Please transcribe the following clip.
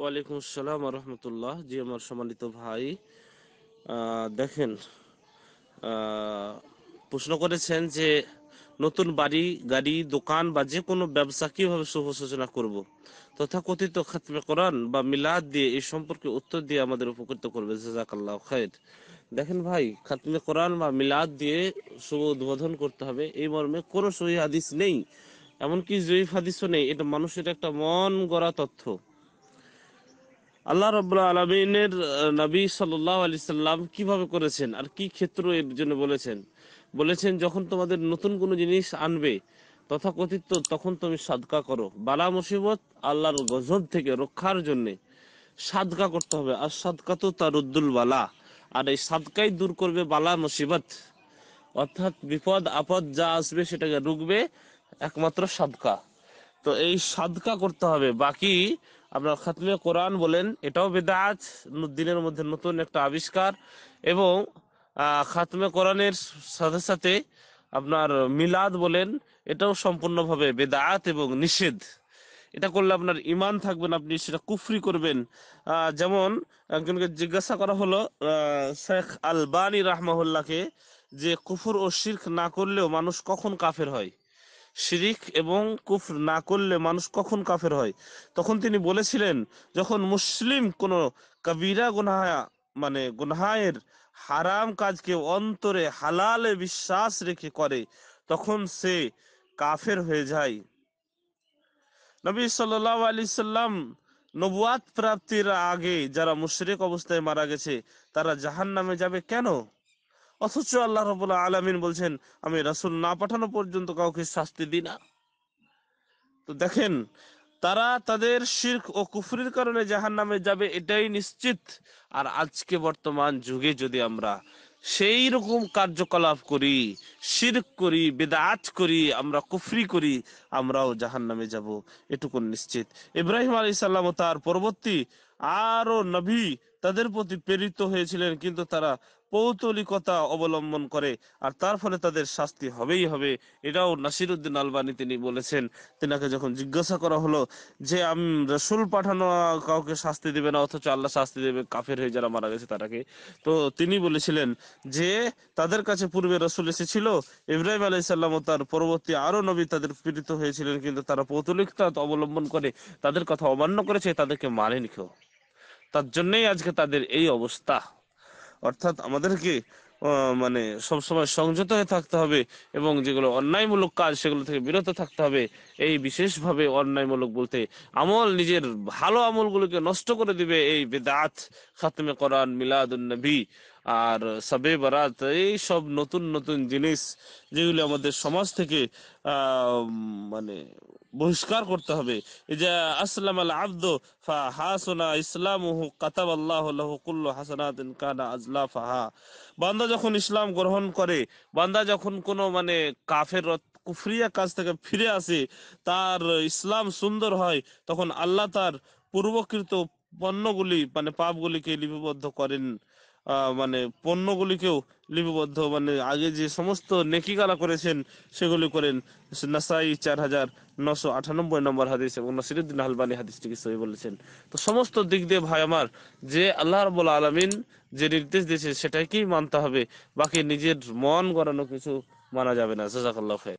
ওয়ালাইকুম আসসালাম রহমতুল্লাহ জি আমার সম্মানিত ভাই দেখেন প্রশ্ন করেছেন যে নতুন বাড়ি গাড়ি দোকান বা যে কোনো ব্যবসা কিভাবে শুভ সূচনা করব তথাকথিত খাতমে করান বা মিলাদ দিয়ে এই সম্পর্কে উত্তর দিয়ে আমাদের উপকৃত করবে জাজাকাল্লাহ খায়ের দেখেন ভাই খাতমে করান বা মিলাদ দিয়ে শুভ উদ্বোধন করতে হবে এই মর্মে কোনো সহি হাদিস নেই এমনকি জয়ীফ হাদিসও নেই এটা মানুষের একটা মন গড়া তথ্য আল্লাহ রবাহ আলমিনের নবী সাল্লাহ আলি সাল্লাম কিভাবে করেছেন আর কি ক্ষেত্র এর জন্য বলেছেন বলেছেন যখন তোমাদের নতুন কোনো জিনিস আনবে তথাকথিত তখন তুমি সাদকা করো বালা মুসিবত আল্লাহর গজব থেকে রক্ষার জন্য সাদকা করতে হবে আর সাদকা তো তার উদ্দুল বালা আর এই সাদকাই দূর করবে বালা মুসিবত অর্থাৎ বিপদ আপদ যা আসবে সেটাকে রুখবে একমাত্র সাদকা তো এই সাদকা করতে হবে বাকি আপনার খাতমে কোরআন বলেন এটাও বেদাজ দিনের মধ্যে নতুন একটা আবিষ্কার এবং খাতমে কোরআনের সাথে সাথে আপনার মিলাদ বলেন এটাও সম্পূর্ণভাবে বেদাত এবং নিষেধ এটা করলে আপনার ইমান থাকবেন আপনি সেটা কুফরি করবেন যেমন একজনকে জিজ্ঞাসা করা হলো শেখ আলবানি রাহমাহুল্লাহকে যে কুফর ও শির্ক না করলেও মানুষ কখন কাফের হয় শিরিক এবং কুফর না করলে মানুষ কখন কাফের হয় তখন তিনি বলেছিলেন যখন মুসলিম কোনো কবিরা গুনাহা মানে গুনহায়ের হারাম কাজকে অন্তরে হালালে বিশ্বাস রেখে করে তখন সে কাফের হয়ে যায় নবী সাল্লাহ আলি সাল্লাম নবুয়াত প্রাপ্তির আগে যারা মুশরিক অবস্থায় মারা গেছে তারা জাহান নামে যাবে কেন অথচ আল্লাহ রবুল্লাহ আলমিন বলছেন আমি রাসুল না পাঠানো পর্যন্ত কাউকে শাস্তি দিই না তো দেখেন তারা তাদের শির্ক ও কুফরির কারণে জাহান নামে যাবে এটাই নিশ্চিত আর আজকে বর্তমান যুগে যদি আমরা সেই রকম কার্যকলাপ করি শির্ক করি বেদাত করি আমরা কুফরি করি আমরাও জাহান নামে যাব এটুকুন নিশ্চিত ইব্রাহিম আলী সাল্লাম তার পরবর্তী আরো নবী তাদের প্রতি প্রেরিত হয়েছিলেন কিন্তু তারা পৌতলিকতা অবলম্বন করে আর তার ফলে তাদের শাস্তি হবেই হবে এটাও নাসির উদ্দিন আলবানি তিনি বলেছেন তিনাকে যখন জিজ্ঞাসা করা হলো যে আমি রসুল পাঠানো কাউকে শাস্তি দেবে না অথচ আল্লাহ শাস্তি দেবে কাফের হয়ে যারা মারা গেছে তারাকে তো তিনি বলেছিলেন যে তাদের কাছে পূর্বে রসুল এসেছিল ইব্রাহিম সাল্লাম ও তার পরবর্তী আরো নবী তাদের পীড়িত হয়েছিলেন কিন্তু তারা পৌতলিকতা অবলম্বন করে তাদের কথা অমান্য করেছে তাদেরকে মানেনি কেউ তার জন্যই আজকে তাদের এই অবস্থা অর্থাৎ আমাদেরকে মানে সবসময় সংযত হয়ে থাকতে হবে এবং যেগুলো অন্যায়মূলক কাজ সেগুলো থেকে বিরত থাকতে হবে এই বিশেষভাবে অন্যায়মূলক বলতে আমল নিজের ভালো আমলগুলোকে নষ্ট করে দিবে এই বেদাত খাতমে করান মিলাদুন্নবী আর সাবে বারাত এই সব নতুন নতুন জিনিস যেগুলো আমাদের সমাজ থেকে মানে বহিষ্কার করতে হবে আসলাম আল আব্দ ফা হাসনা ইসলামহু কাতাব আল্লাহ লাহু কানা আজলা ফাহা বান্দা যখন ইসলাম গ্রহণ করে বান্দা যখন কোনো মানে কাফের কুফরিয়া কাজ থেকে ফিরে আসে তার ইসলাম সুন্দর হয় তখন আল্লাহ তার পূর্বকৃত পণ্যগুলি মানে পাপগুলিকে লিপিবদ্ধ করেন মানে পণ্যগুলিকেও লিপিবদ্ধ মানে আগে যে সমস্ত নেকিকালা করেছেন সেগুলি করেন নাসাই চার হাজার নশো আটানব্বই নম্বর হাদিস এবং নাসিরুদ্দিন হাদিস হাদিসটিকে সহি বলেছেন তো সমস্ত দিক দিয়ে ভাই আমার যে আল্লাহ রবুল আলমিন যে নির্দেশ দিয়েছে সেটাকেই মানতে হবে বাকি নিজের মন গড়ানো কিছু মানা যাবে না জাজাকাল্লাহ